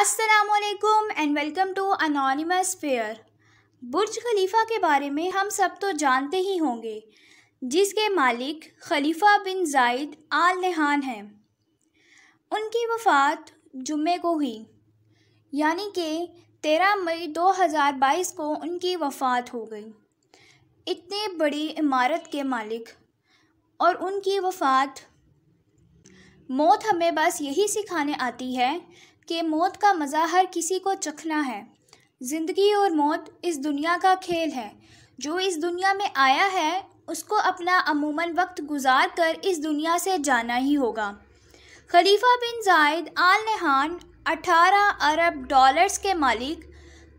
असलकुम and welcome to Anonymous Fair Burj Khalifa के बारे में हम सब तो जानते ही होंगे जिसके मालिक खलीफा बिन जायद आल नहान हैं उनकी वफ़ात जुम्मे को हुई यानी कि 13 मई 2022 को उनकी वफ़ात हो गई इतनी बड़ी इमारत के मालिक और उनकी वफ़ात मौत हमें बस यही सिखाने आती है कि मौत का मज़ा हर किसी को चखना है ज़िंदगी और मौत इस दुनिया का खेल है जो इस दुनिया में आया है उसको अपना अमूमन वक्त गुजार कर इस दुनिया से जाना ही होगा खलीफा बिन जायद आल नहान 18 अरब डॉलर्स के मालिक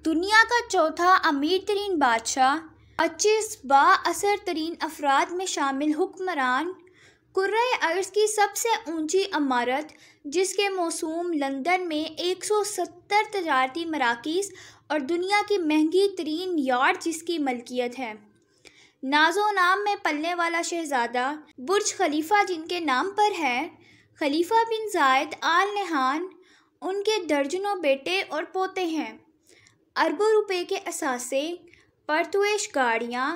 दुनिया का चौथा अमीर तरीन बादशाह पच्चीस बा असर तरीन अफराद में शामिल हुक्मरान कुर्रे अर्ज़ की सबसे ऊंची अमारत जिसके मौसम लंदन में 170 तजारती मराकज़ और दुनिया की महंगी तरीन यार्ड जिसकी मलकियत है नाजो नाम में पलने वाला शहजादा बुर्ज खलीफा जिनके नाम पर है खलीफा बिन जायद आल नहान उनके दर्जनों बेटे और पोते हैं अरबों रुपए के असासे परतवेश गाड़ियाँ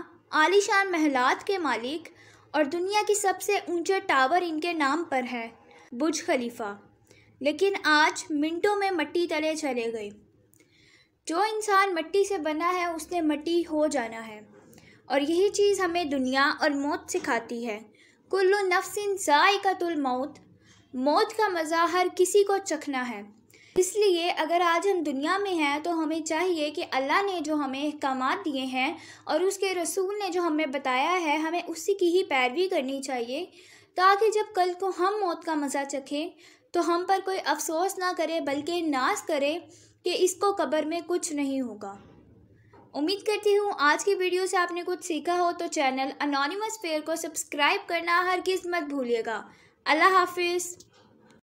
आलिशान महलात के मालिक और दुनिया की सबसे ऊंचे टावर इनके नाम पर है बुज खलीफा लेकिन आज मिनटों में मट्टी तले चले गए जो इंसान मट्टी से बना है उसने मट्टी हो जाना है और यही चीज़ हमें दुनिया और मौत सिखाती है कुल्लु ज़ायका ज़ायकतुल मौत मौत का मज़ा हर किसी को चखना है इसलिए अगर आज हम दुनिया में हैं तो हमें चाहिए कि अल्लाह ने जो हमें अहकाम दिए हैं और उसके रसूल ने जो हमें बताया है हमें उसी की ही पैरवी करनी चाहिए ताकि जब कल को हम मौत का मज़ा चखें तो हम पर कोई अफसोस ना करे बल्कि नाश करे कि इसको कब्र में कुछ नहीं होगा उम्मीद करती हूँ आज की वीडियो से आपने कुछ सीखा हो तो चैनल अनोनीमस फेयर को सब्सक्राइब करना हर किस्मत भूलिएगा अल्लाह हाफिज़